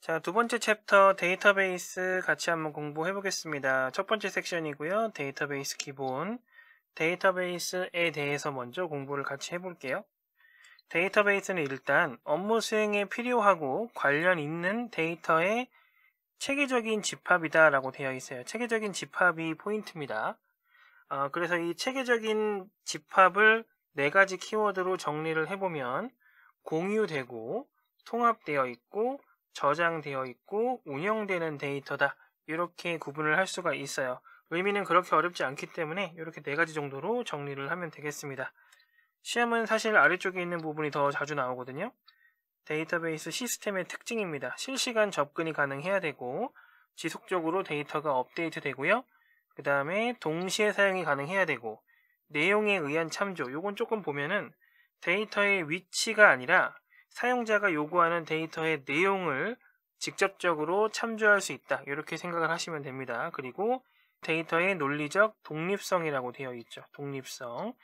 자, 두 번째 챕터 데이터베이스 같이 한번 공부해 보겠습니다. 첫 번째 섹션이고요. 데이터베이스 기본, 데이터베이스에 대해서 먼저 공부를 같이 해볼게요. 데이터베이스는 일단 업무 수행에 필요하고 관련 있는 데이터의 체계적인 집합이다 라고 되어 있어요. 체계적인 집합이 포인트입니다. 어, 그래서 이 체계적인 집합을 네 가지 키워드로 정리를 해보면 공유되고 통합되어 있고 저장되어 있고 운영되는 데이터다. 이렇게 구분을 할 수가 있어요. 의미는 그렇게 어렵지 않기 때문에 이렇게 네 가지 정도로 정리를 하면 되겠습니다. 시험은 사실 아래쪽에 있는 부분이 더 자주 나오거든요. 데이터베이스 시스템의 특징입니다. 실시간 접근이 가능해야 되고 지속적으로 데이터가 업데이트 되고요. 그 다음에 동시에 사용이 가능해야 되고 내용에 의한 참조 이건 조금 보면은 데이터의 위치가 아니라 사용자가 요구하는 데이터의 내용을 직접적으로 참조할 수 있다. 이렇게 생각을 하시면 됩니다. 그리고 데이터의 논리적 독립성이라고 되어 있죠. 독립성.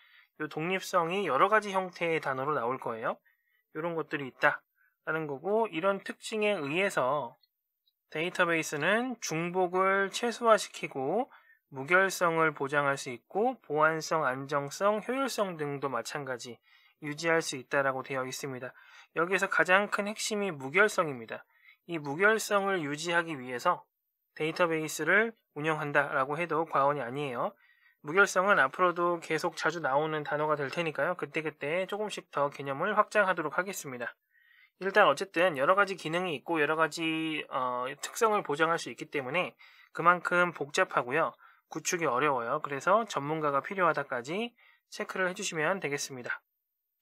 이 독립성이 여러 가지 형태의 단어로 나올 거예요. 이런 것들이 있다라는 거고 이런 특징에 의해서 데이터베이스는 중복을 최소화시키고 무결성을 보장할 수 있고 보안성, 안정성, 효율성 등도 마찬가지 유지할 수 있다라고 되어 있습니다. 여기에서 가장 큰 핵심이 무결성입니다. 이 무결성을 유지하기 위해서 데이터베이스를 운영한다라고 해도 과언이 아니에요. 무결성은 앞으로도 계속 자주 나오는 단어가 될 테니까요. 그때그때 조금씩 더 개념을 확장하도록 하겠습니다. 일단 어쨌든 여러 가지 기능이 있고 여러 가지 어, 특성을 보장할 수 있기 때문에 그만큼 복잡하고요. 구축이 어려워요. 그래서 전문가가 필요하다까지 체크를 해주시면 되겠습니다.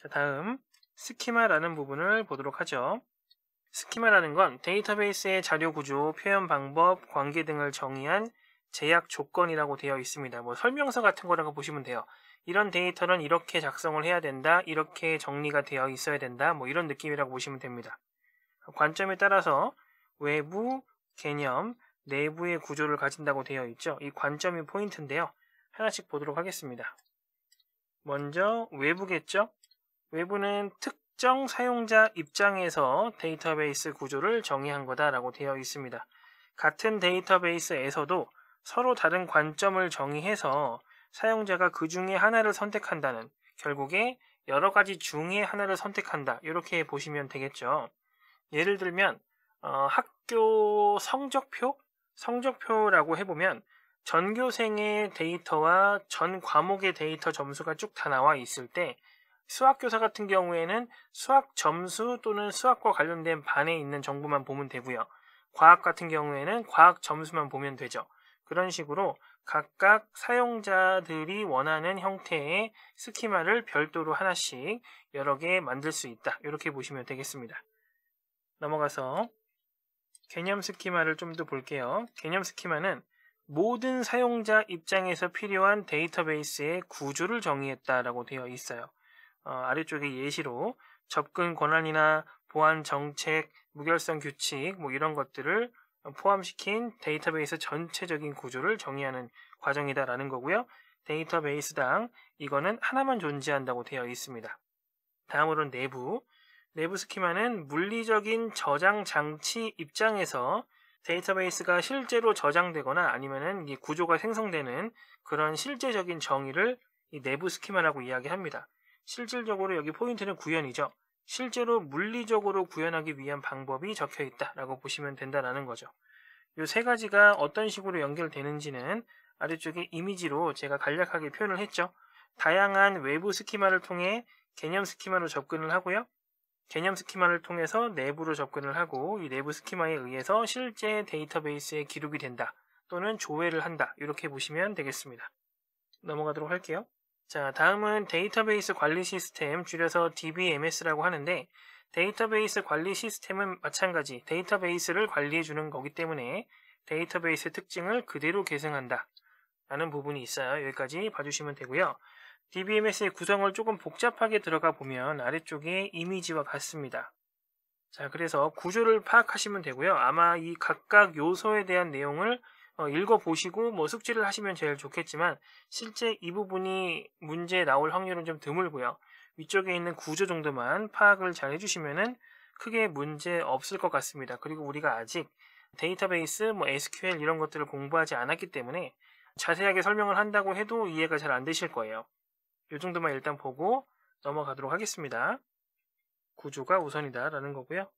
자, 다음 스키마라는 부분을 보도록 하죠. 스키마라는 건 데이터베이스의 자료 구조, 표현 방법, 관계 등을 정의한 제약 조건이라고 되어 있습니다. 뭐 설명서 같은 거라고 보시면 돼요. 이런 데이터는 이렇게 작성을 해야 된다, 이렇게 정리가 되어 있어야 된다, 뭐 이런 느낌이라고 보시면 됩니다. 관점에 따라서 외부, 개념, 내부의 구조를 가진다고 되어 있죠. 이 관점이 포인트인데요. 하나씩 보도록 하겠습니다. 먼저 외부겠죠? 외부는 특정 사용자 입장에서 데이터베이스 구조를 정의한 거다라고 되어 있습니다. 같은 데이터베이스에서도 서로 다른 관점을 정의해서 사용자가 그 중에 하나를 선택한다는 결국에 여러 가지 중에 하나를 선택한다 이렇게 보시면 되겠죠. 예를 들면 어, 학교 성적표 성적표라고 해보면 전교생의 데이터와 전 과목의 데이터 점수가 쭉 다 나와 있을 때 수학교사 같은 경우에는 수학 점수 또는 수학과 관련된 반에 있는 정보만 보면 되고요. 과학 같은 경우에는 과학 점수만 보면 되죠. 그런 식으로 각각 사용자들이 원하는 형태의 스키마를 별도로 하나씩 여러 개 만들 수 있다. 이렇게 보시면 되겠습니다. 넘어가서 개념 스키마를 좀 더 볼게요. 개념 스키마는 모든 사용자 입장에서 필요한 데이터베이스의 구조를 정의했다라고 되어 있어요. 어, 아래쪽에 예시로 접근 권한이나 보안 정책, 무결성 규칙 뭐 이런 것들을 포함시킨 데이터베이스 전체적인 구조를 정의하는 과정이다라는 거고요. 데이터베이스당 이거는 하나만 존재한다고 되어 있습니다. 다음으로는 내부. 내부 스키마는 물리적인 저장 장치 입장에서 데이터베이스가 실제로 저장되거나 아니면은 구조가 생성되는 그런 실제적인 정의를 내부 스키마라고 이야기합니다. 실질적으로 여기 포인트는 구현이죠. 실제로 물리적으로 구현하기 위한 방법이 적혀 있다라고 보시면 된다라는 거죠. 이 세 가지가 어떤 식으로 연결되는지는 아래쪽에 이미지로 제가 간략하게 표현을 했죠. 다양한 외부 스키마를 통해 개념 스키마로 접근을 하고요. 개념 스키마를 통해서 내부로 접근을 하고 이 내부 스키마에 의해서 실제 데이터베이스에 기록이 된다 또는 조회를 한다 이렇게 보시면 되겠습니다. 넘어가도록 할게요. 자, 다음은 데이터베이스 관리 시스템, 줄여서 DBMS라고 하는데, 데이터베이스 관리 시스템은 마찬가지 데이터베이스를 관리해주는 거기 때문에 데이터베이스의 특징을 그대로 계승한다. 라는 부분이 있어요. 여기까지 봐주시면 되고요. DBMS의 구성을 조금 복잡하게 들어가 보면 아래쪽에 이미지와 같습니다. 자, 그래서 구조를 파악하시면 되고요. 아마 이 각각 요소에 대한 내용을 어, 읽어보시고 뭐 숙지를 하시면 제일 좋겠지만 실제 이 부분이 문제 나올 확률은 좀 드물고요. 위쪽에 있는 구조 정도만 파악을 잘 해주시면은 크게 문제 없을 것 같습니다. 그리고 우리가 아직 데이터베이스, 뭐 SQL 이런 것들을 공부하지 않았기 때문에 자세하게 설명을 한다고 해도 이해가 잘 안 되실 거예요. 이 정도만 일단 보고 넘어가도록 하겠습니다. 구조가 우선이다라는 거고요.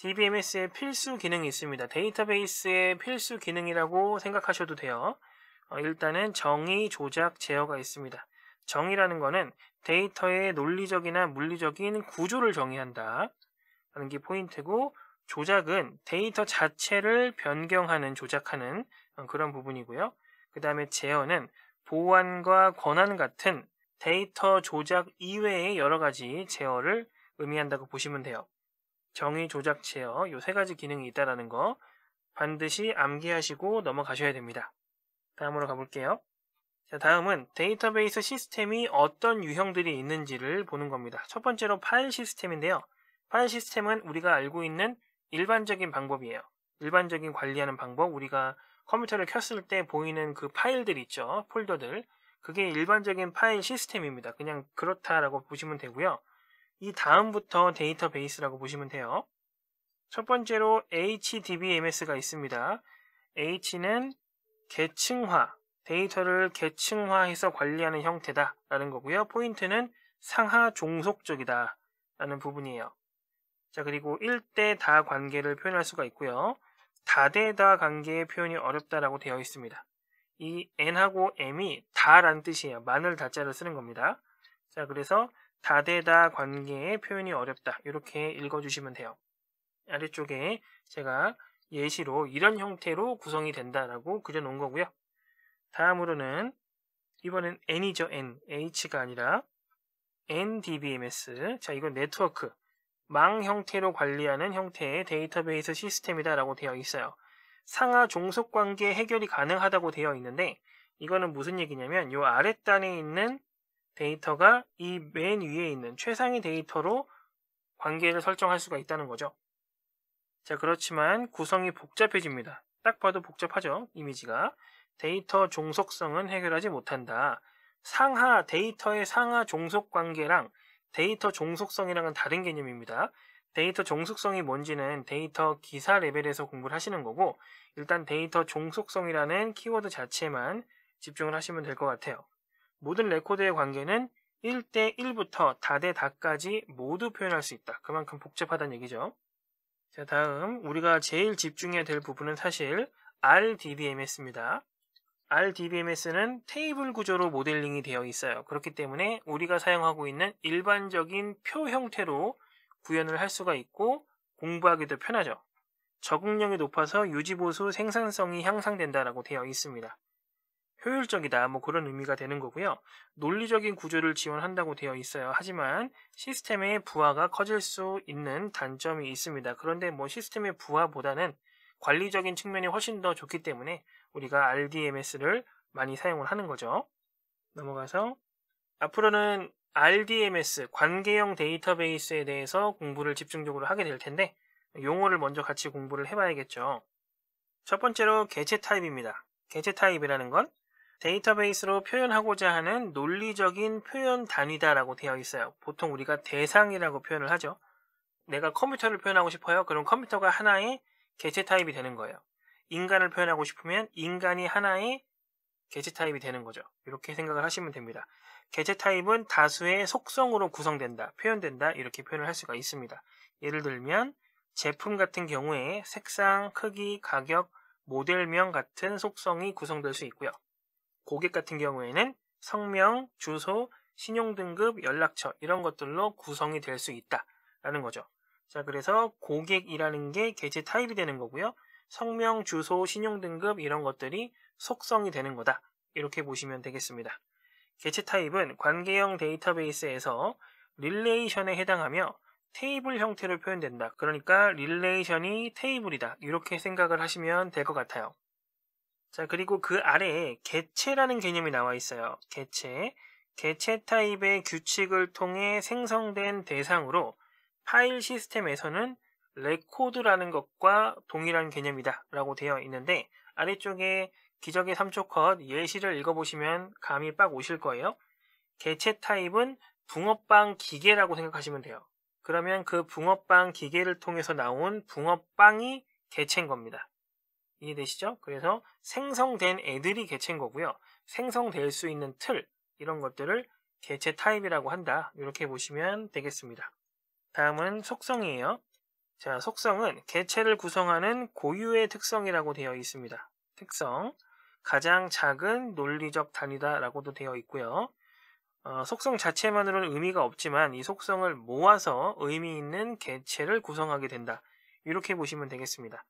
d b m s 에 필수 기능이 있습니다. 데이터베이스의 필수 기능이라고 생각하셔도 돼요. 어, 일단은 정의, 조작, 제어가 있습니다. 정의라는 거는 데이터의 논리적이나 물리적인 구조를 정의한다. 라는 게 포인트고, 조작은 데이터 자체를 변경하는, 조작하는 어, 그런 부분이고요. 그 다음에 제어는 보안과 권한 같은 데이터 조작 이외의 여러 가지 제어를 의미한다고 보시면 돼요. 정의, 조작, 제어 요 세 가지 기능이 있다라는 거 반드시 암기하시고 넘어가셔야 됩니다. 다음으로 가볼게요. 자, 다음은 데이터베이스 시스템이 어떤 유형들이 있는지를 보는 겁니다. 첫 번째로 파일 시스템인데요. 파일 시스템은 우리가 알고 있는 일반적인 방법이에요. 일반적인 관리하는 방법, 우리가 컴퓨터를 켰을 때 보이는 그 파일들 있죠. 폴더들. 그게 일반적인 파일 시스템입니다. 그냥 그렇다라고 보시면 되고요. 이 다음부터 데이터베이스라고 보시면 돼요. 첫 번째로 HDBMS가 있습니다. H는 계층화, 데이터를 계층화해서 관리하는 형태다 라는 거고요. 포인트는 상하 종속적이다 라는 부분이에요. 자 그리고 1대 다 관계를 표현할 수가 있고요. 다대 다 관계의 표현이 어렵다라고 되어 있습니다. 이 n하고 m이 다라는 뜻이에요. 만을 다자를 쓰는 겁니다. 자 그래서 다대다 관계의 표현이 어렵다. 이렇게 읽어주시면 돼요. 아래쪽에 제가 예시로 이런 형태로 구성이 된다라고 그려놓은 거고요. 다음으로는 이번엔 N이죠. N. H가 아니라 NDBMS. 자, 이건 네트워크. 망 형태로 관리하는 형태의 데이터베이스 시스템이다라고 되어 있어요. 상하 종속 관계 해결이 가능하다고 되어 있는데 이거는 무슨 얘기냐면 이 아랫단에 있는 데이터가 이 맨 위에 있는 최상위 데이터로 관계를 설정할 수가 있다는 거죠. 자, 그렇지만 구성이 복잡해집니다. 딱 봐도 복잡하죠, 이미지가. 데이터 종속성은 해결하지 못한다. 상하, 데이터의 상하 종속 관계랑 데이터 종속성이랑은 다른 개념입니다. 데이터 종속성이 뭔지는 데이터 기사 레벨에서 공부를 하시는 거고, 일단 데이터 종속성이라는 키워드 자체만 집중을 하시면 될 것 같아요. 모든 레코드의 관계는 1대 1부터 다대 다까지 모두 표현할 수 있다. 그만큼 복잡하다는 얘기죠. 자, 다음 우리가 제일 집중해야 될 부분은 사실 RDBMS입니다. RDBMS는 테이블 구조로 모델링이 되어 있어요. 그렇기 때문에 우리가 사용하고 있는 일반적인 표 형태로 구현을 할 수가 있고 공부하기도 편하죠. 적응력이 높아서 유지보수 생산성이 향상된다라고 되어 있습니다. 효율적이다 뭐 그런 의미가 되는 거고요. 논리적인 구조를 지원한다고 되어 있어요. 하지만 시스템의 부하가 커질 수 있는 단점이 있습니다. 그런데 뭐 시스템의 부하보다는 관리적인 측면이 훨씬 더 좋기 때문에 우리가 RDMS를 많이 사용을 하는 거죠. 넘어가서 앞으로는 RDMS 관계형 데이터베이스에 대해서 공부를 집중적으로 하게 될 텐데 용어를 먼저 같이 공부를 해봐야겠죠. 첫 번째로 개체 타입입니다. 개체 타입이라는 건 데이터베이스로 표현하고자 하는 논리적인 표현 단위다라고 되어 있어요. 보통 우리가 대상이라고 표현을 하죠. 내가 컴퓨터를 표현하고 싶어요. 그럼 컴퓨터가 하나의 개체 타입이 되는 거예요. 인간을 표현하고 싶으면 인간이 하나의 개체 타입이 되는 거죠. 이렇게 생각을 하시면 됩니다. 개체 타입은 다수의 속성으로 구성된다, 표현된다 이렇게 표현을 할 수가 있습니다. 예를 들면 제품 같은 경우에 색상, 크기, 가격, 모델명 같은 속성이 구성될 수 있고요. 고객 같은 경우에는 성명, 주소, 신용등급, 연락처 이런 것들로 구성이 될 수 있다라는 거죠. 자, 그래서 고객이라는 게계체 타입이 되는 거고요. 성명, 주소, 신용등급 이런 것들이 속성이 되는 거다. 이렇게 보시면 되겠습니다. 개체 타입은 관계형 데이터베이스에서 릴레이션에 해당하며 테이블 형태로 표현된다. 그러니까 릴레이션이 테이블이다. 이렇게 생각을 하시면 될 것 같아요. 자, 그리고 그 아래에 개체라는 개념이 나와 있어요. 개체. 개체 타입의 규칙을 통해 생성된 대상으로 파일 시스템에서는 레코드라는 것과 동일한 개념이다 라고 되어 있는데 아래쪽에 기적의 3초 컷 예시를 읽어보시면 감이 빡 오실 거예요. 개체 타입은 붕어빵 기계라고 생각하시면 돼요. 그러면 그 붕어빵 기계를 통해서 나온 붕어빵이 개체인 겁니다. 이해되시죠? 그래서 생성된 애들이 개체인 거고요. 생성될 수 있는 틀 이런 것들을 개체 타입이라고 한다. 이렇게 보시면 되겠습니다. 다음은 속성이에요. 자, 속성은 개체를 구성하는 고유의 특성이라고 되어 있습니다. 특성, 가장 작은 논리적 단위다라고도 되어 있고요. 어, 속성 자체만으로는 의미가 없지만 이 속성을 모아서 의미 있는 개체를 구성하게 된다. 이렇게 보시면 되겠습니다.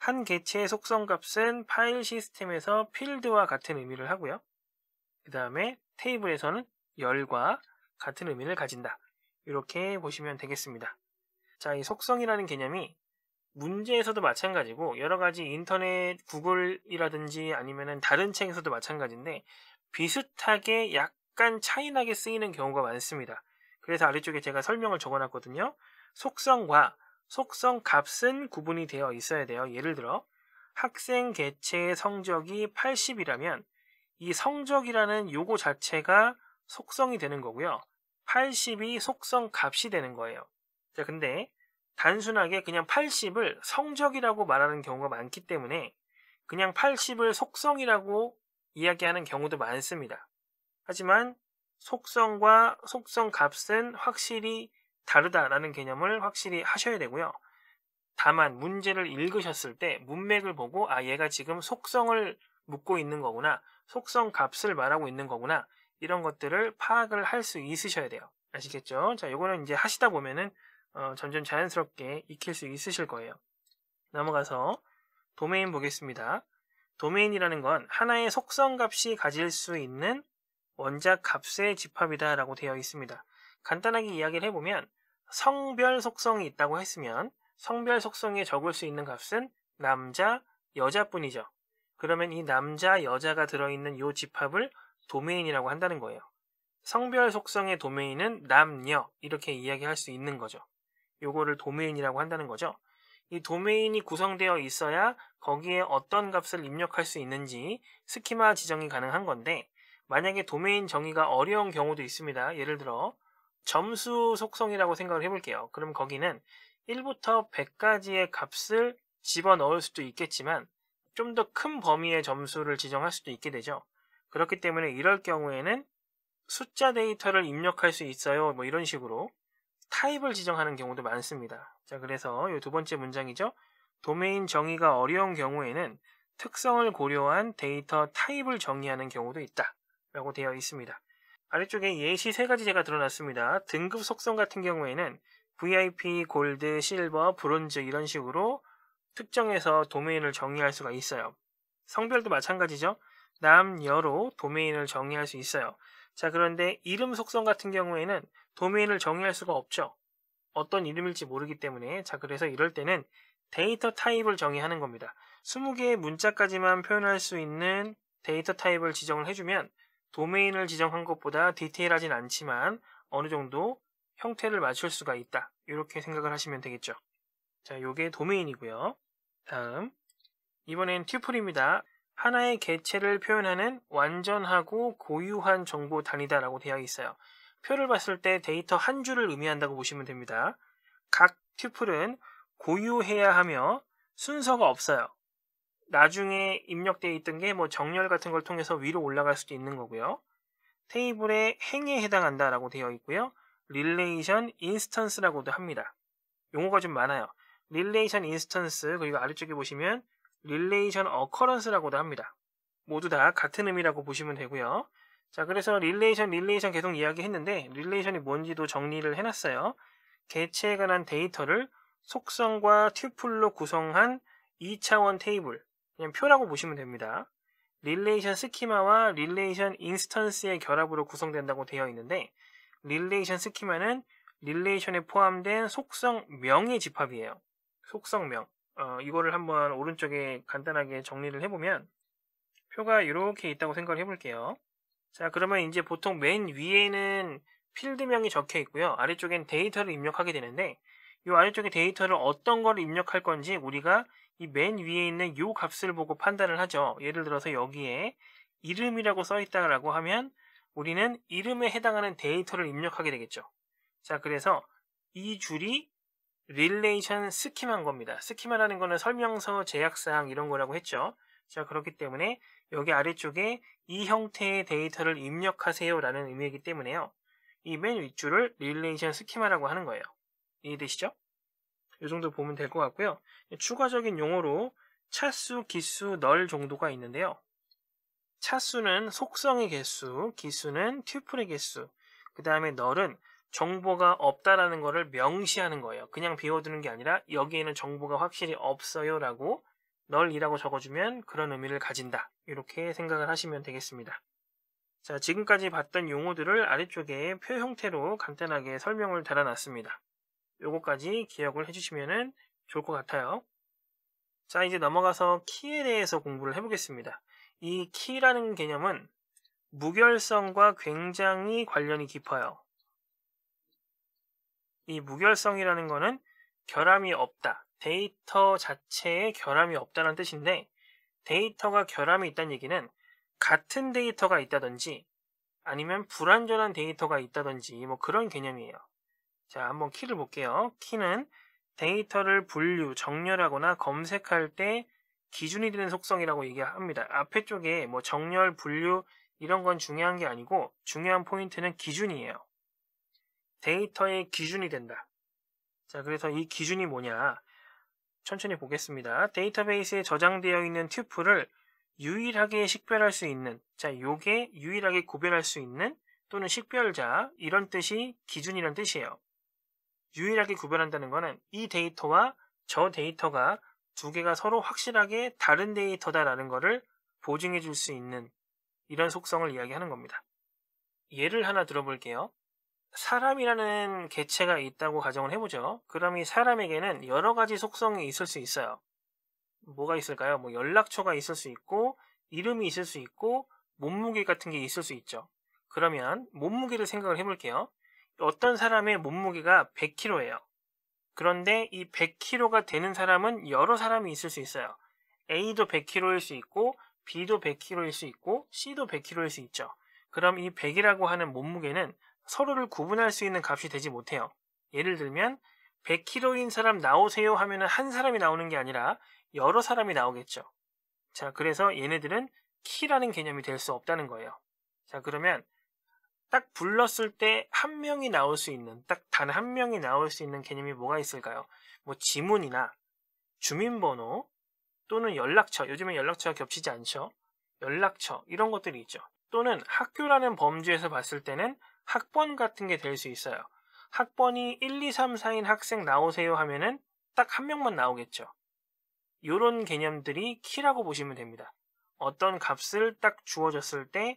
한 개체의 속성 값은 파일 시스템에서 필드와 같은 의미를 하고요. 그 다음에 테이블에서는 열과 같은 의미를 가진다. 이렇게 보시면 되겠습니다. 자, 이 속성이라는 개념이 문제에서도 마찬가지고 여러 가지 인터넷, 구글이라든지 아니면 다른 책에서도 마찬가지인데 비슷하게 약간 차이나게 쓰이는 경우가 많습니다. 그래서 아래쪽에 제가 설명을 적어놨거든요. 속성과 속성 값은 구분이 되어 있어야 돼요. 예를 들어 학생 개체의 성적이 80이라면 이 성적이라는 요거 자체가 속성이 되는 거고요. 80이 속성 값이 되는 거예요. 자, 근데 단순하게 그냥 80을 성적이라고 말하는 경우가 많기 때문에 그냥 80을 속성이라고 이야기하는 경우도 많습니다. 하지만 속성과 속성 값은 확실히 다르다라는 개념을 확실히 하셔야 되고요. 다만 문제를 읽으셨을 때 문맥을 보고 아 얘가 지금 속성을 묻고 있는 거구나 속성 값을 말하고 있는 거구나 이런 것들을 파악을 할 수 있으셔야 돼요 아시겠죠 자 요거는 이제 하시다 보면은 어, 점점 자연스럽게 익힐 수 있으실 거예요 넘어가서 도메인 보겠습니다 도메인이라는 건 하나의 속성 값이 가질 수 있는 원자 값의 집합이다 라고 되어 있습니다 간단하게 이야기를 해보면 성별 속성이 있다고 했으면 성별 속성에 적을 수 있는 값은 남자, 여자뿐이죠. 그러면 이 남자, 여자가 들어있는 이 집합을 도메인이라고 한다는 거예요. 성별 속성의 도메인은 남녀 이렇게 이야기할 수 있는 거죠. 요거를 도메인이라고 한다는 거죠. 이 도메인이 구성되어 있어야 거기에 어떤 값을 입력할 수 있는지 스키마 지정이 가능한 건데 만약에 도메인 정의가 어려운 경우도 있습니다. 예를 들어 점수 속성이라고 생각을 해볼게요. 그럼 거기는 1부터 100까지의 값을 집어넣을 수도 있겠지만 좀 더 큰 범위의 점수를 지정할 수도 있게 되죠. 그렇기 때문에 이럴 경우에는 숫자 데이터를 입력할 수 있어요. 뭐 이런 식으로 타입을 지정하는 경우도 많습니다. 자, 그래서 이두 번째 문장이죠. 도메인 정의가 어려운 경우에는 특성을 고려한 데이터 타입을 정의하는 경우도 있다. 라고 되어 있습니다. 아래쪽에 예시 세 가지제가 드러났습니다. 등급 속성 같은 경우에는 VIP, 골드, 실버, 브론즈 이런 식으로 특정해서 도메인을 정의할 수가 있어요. 성별도 마찬가지죠. 남, 여로 도메인을 정의할 수 있어요. 자, 그런데 이름 속성 같은 경우에는 도메인을 정의할 수가 없죠. 어떤 이름일지 모르기 때문에 자, 그래서 이럴 때는 데이터 타입을 정의하는 겁니다. 20개의 문자까지만 표현할 수 있는 데이터 타입을 지정을 해주면 도메인을 지정한 것보다 디테일하진 않지만 어느 정도 형태를 맞출 수가 있다. 이렇게 생각을 하시면 되겠죠. 자, 요게 도메인이고요. 다음 이번엔 튜플입니다. 하나의 개체를 표현하는 완전하고 고유한 정보 단위다라고 되어 있어요. 표를 봤을 때 데이터 한 줄을 의미한다고 보시면 됩니다. 각 튜플은 고유해야 하며 순서가 없어요. 나중에 입력되어 있던 게 뭐 정렬 같은 걸 통해서 위로 올라갈 수도 있는 거고요. 테이블에 행에 해당한다라고 되어 있고요. 릴레이션 인스턴스라고도 합니다. 용어가 좀 많아요. 릴레이션 인스턴스 그리고 아래쪽에 보시면 릴레이션 어커런스라고도 합니다. 모두 다 같은 의미라고 보시면 되고요. 자, 그래서 릴레이션, 릴레이션 계속 이야기했는데 릴레이션이 뭔지도 정리를 해놨어요. 개체에 관한 데이터를 속성과 튜플로 구성한 2차원 테이블, 그냥 표라고 보시면 됩니다. 릴레이션 스키마와 릴레이션 인스턴스의 결합으로 구성된다고 되어 있는데 릴레이션 스키마는 릴레이션에 포함된 속성명의 집합이에요. 속성명. 어, 이거를 한번 오른쪽에 간단하게 정리를 해보면 표가 이렇게 있다고 생각을 해볼게요. 자 그러면 이제 보통 맨 위에는 필드명이 적혀 있고요. 아래쪽엔 데이터를 입력하게 되는데 이 아래쪽에 데이터를 어떤 걸 입력할 건지 우리가 이맨 위에 있는 요 값을 보고 판단을 하죠. 예를 들어서 여기에 이름이라고 써있다라고 하면 우리는 이름에 해당하는 데이터를 입력하게 되겠죠. 자, 그래서 이 줄이 릴레이션 스키마인 겁니다. 스키마라는 거는 설명서, 제약사항 이런 거라고 했죠. 자, 그렇기 때문에 여기 아래쪽에 이 형태의 데이터를 입력하세요라는 의미이기 때문에요. 이 맨 윗줄을 릴레이션 스키마라고 하는 거예요. 이해되시죠? 이 정도 보면 될 것 같고요. 추가적인 용어로 차수, 기수, 널 정도가 있는데요. 차수는 속성의 개수, 기수는 튜플의 개수, 그 다음에 널은 정보가 없다라는 것을 명시하는 거예요. 그냥 비워두는 게 아니라 여기에는 정보가 확실히 없어요 라고 널이라고 적어주면 그런 의미를 가진다. 이렇게 생각을 하시면 되겠습니다. 자, 지금까지 봤던 용어들을 아래쪽에 표 형태로 간단하게 설명을 달아놨습니다. 요거까지 기억을 해주시면 좋을 것 같아요. 자 이제 넘어가서 키에 대해서 공부를 해보겠습니다. 이 키라는 개념은 무결성과 굉장히 관련이 깊어요. 이 무결성이라는 것은 결함이 없다. 데이터 자체에 결함이 없다는 뜻인데 데이터가 결함이 있다는 얘기는 같은 데이터가 있다든지 아니면 불완전한 데이터가 있다든지 뭐 그런 개념이에요. 자, 한번 키를 볼게요. 키는 데이터를 분류, 정렬하거나 검색할 때 기준이 되는 속성이라고 얘기합니다. 앞에 쪽에 뭐 정렬, 분류 이런 건 중요한 게 아니고 중요한 포인트는 기준이에요. 데이터의 기준이 된다. 자, 그래서 이 기준이 뭐냐? 천천히 보겠습니다. 데이터베이스에 저장되어 있는 튜플을 유일하게 식별할 수 있는 자, 요게 유일하게 구별할 수 있는 또는 식별자 이런 뜻이 기준이란 뜻이에요. 유일하게 구별한다는 것은 이 데이터와 저 데이터가 두 개가 서로 확실하게 다른 데이터다라는 것을 보증해 줄 수 있는 이런 속성을 이야기하는 겁니다. 예를 하나 들어볼게요. 사람이라는 개체가 있다고 가정을 해보죠. 그럼 이 사람에게는 여러 가지 속성이 있을 수 있어요. 뭐가 있을까요? 뭐 연락처가 있을 수 있고, 이름이 있을 수 있고, 몸무게 같은 게 있을 수 있죠. 그러면 몸무게를 생각을 해볼게요. 어떤 사람의 몸무게가 100kg예요. 그런데 이 100kg가 되는 사람은 여러 사람이 있을 수 있어요. A도 100kg일 수 있고 B도 100kg일 수 있고 C도 100kg일 수 있죠. 그럼 이 100이라고 하는 몸무게는 서로를 구분할 수 있는 값이 되지 못해요. 예를 들면 100kg인 사람 나오세요 하면 한 사람이 나오는 게 아니라 여러 사람이 나오겠죠. 자, 그래서 얘네들은 키라는 개념이 될 수 없다는 거예요. 자, 그러면 딱 불렀을 때 한 명이 나올 수 있는 딱 단 한 명이 나올 수 있는 개념이 뭐가 있을까요? 뭐 지문이나 주민번호 또는 연락처 요즘에 연락처가 겹치지 않죠. 연락처 이런 것들이 있죠. 또는 학교라는 범주에서 봤을 때는 학번 같은 게 될 수 있어요. 학번이 1, 2, 3, 4인 학생 나오세요 하면은 딱 한 명만 나오겠죠. 요런 개념들이 키라고 보시면 됩니다. 어떤 값을 딱 주어졌을 때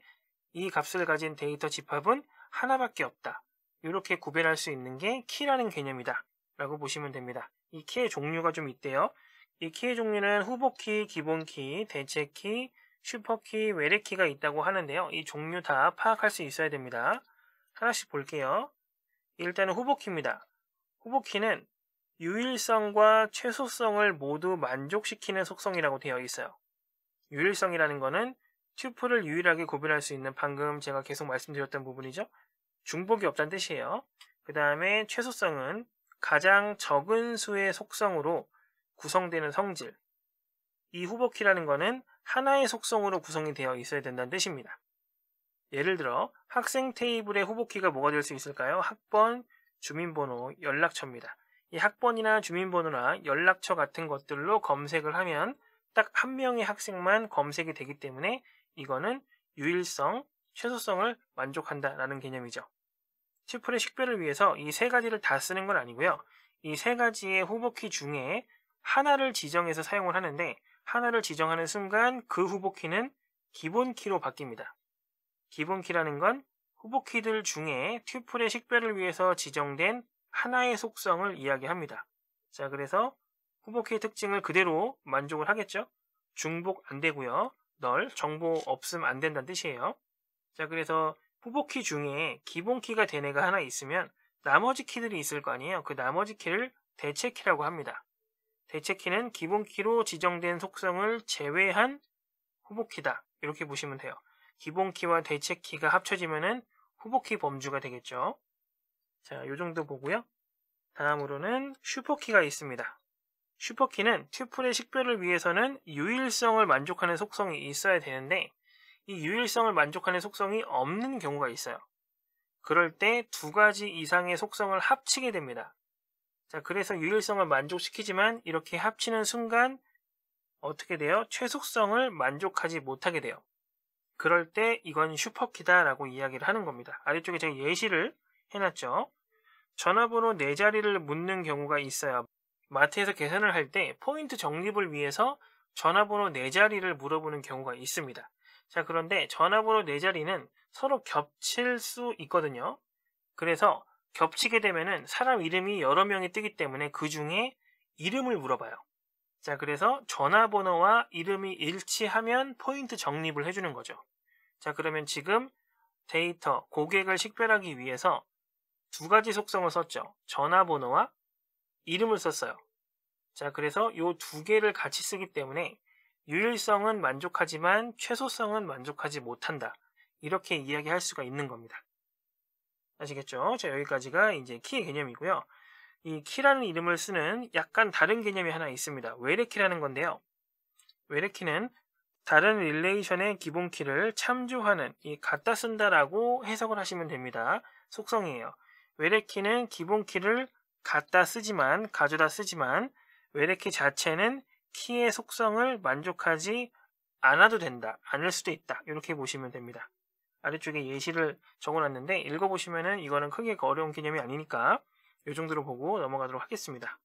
이 값을 가진 데이터 집합은 하나밖에 없다. 이렇게 구별할 수 있는 게 키라는 개념이다. 라고 보시면 됩니다. 이 키의 종류가 좀 있대요. 이 키의 종류는 후보키, 기본키, 대체키, 슈퍼키, 외래키가 있다고 하는데요. 이 종류 다 파악할 수 있어야 됩니다. 하나씩 볼게요. 일단은 후보키입니다. 후보키는 유일성과 최소성을 모두 만족시키는 속성이라고 되어 있어요. 유일성이라는 것은 튜플을 유일하게 구별할 수 있는 방금 제가 계속 말씀드렸던 부분이죠. 중복이 없다는 뜻이에요. 그 다음에 최소성은 가장 적은 수의 속성으로 구성되는 성질. 이 후보키라는 거는 하나의 속성으로 구성이 되어 있어야 된다는 뜻입니다. 예를 들어 학생 테이블의 후보키가 뭐가 될 수 있을까요? 학번, 주민번호, 연락처입니다. 이 학번이나 주민번호나 연락처 같은 것들로 검색을 하면 딱 한 명의 학생만 검색이 되기 때문에 이거는 유일성, 최소성을 만족한다라는 개념이죠. 치플의 식별을 위해서 이 세 가지를 다 쓰는 건 아니고요. 이 세 가지의 후보키 중에 하나를 지정해서 사용을 하는데 하나를 지정하는 순간 그 후보키는 기본키로 바뀝니다. 기본키라는 건 후보키들 중에 튜플의 식별을 위해서 지정된 하나의 속성을 이야기합니다. 자, 그래서 후보키의 특징을 그대로 만족을 하겠죠? 중복 안 되고요. 널 정보 없음 안 된다는 뜻이에요. 자, 그래서 후보키 중에 기본키가 된 애가 하나 있으면 나머지 키들이 있을 거 아니에요. 그 나머지 키를 대체키라고 합니다. 대체키는 기본키로 지정된 속성을 제외한 후보키다. 이렇게 보시면 돼요. 기본키와 대체키가 합쳐지면은 후보키 범주가 되겠죠. 자, 요 정도 보고요. 다음으로는 슈퍼키가 있습니다. 슈퍼키는 튜플의 식별을 위해서는 유일성을 만족하는 속성이 있어야 되는데 이 유일성을 만족하는 속성이 없는 경우가 있어요. 그럴 때 두 가지 이상의 속성을 합치게 됩니다. 자, 그래서 유일성을 만족시키지만 이렇게 합치는 순간 어떻게 돼요? 최속성을 만족하지 못하게 돼요. 그럴 때 이건 슈퍼키다라고 이야기를 하는 겁니다. 아래쪽에 제가 예시를 해놨죠. 전화번호 네 자리를 묻는 경우가 있어요. 마트에서 계산을 할 때 포인트 적립을 위해서 전화번호 4자리를 물어보는 경우가 있습니다. 자, 그런데 전화번호 4자리는 서로 겹칠 수 있거든요. 그래서 겹치게 되면은 사람 이름이 여러 명이 뜨기 때문에 그 중에 이름을 물어봐요. 자, 그래서 전화번호와 이름이 일치하면 포인트 적립을 해주는 거죠. 자, 그러면 지금 데이터, 고객을 식별하기 위해서 두 가지 속성을 썼죠. 전화번호와 이름을 썼어요. 자, 그래서 이 두 개를 같이 쓰기 때문에 유일성은 만족하지만 최소성은 만족하지 못한다. 이렇게 이야기할 수가 있는 겁니다. 아시겠죠? 자, 여기까지가 이제 키의 개념이고요. 이 키라는 이름을 쓰는 약간 다른 개념이 하나 있습니다. 외래키라는 건데요. 외래키는 다른 릴레이션의 기본 키를 참조하는 이 갖다 쓴다라고 해석을 하시면 됩니다. 속성이에요. 외래키는 기본 키를 갖다 쓰지만 가져다 쓰지만 외래키 자체는 키의 속성을 만족하지 않아도 된다. 않을 수도 있다. 이렇게 보시면 됩니다. 아래쪽에 예시를 적어놨는데 읽어보시면 이거는 크게 어려운 개념이 아니니까 이 정도로 보고 넘어가도록 하겠습니다.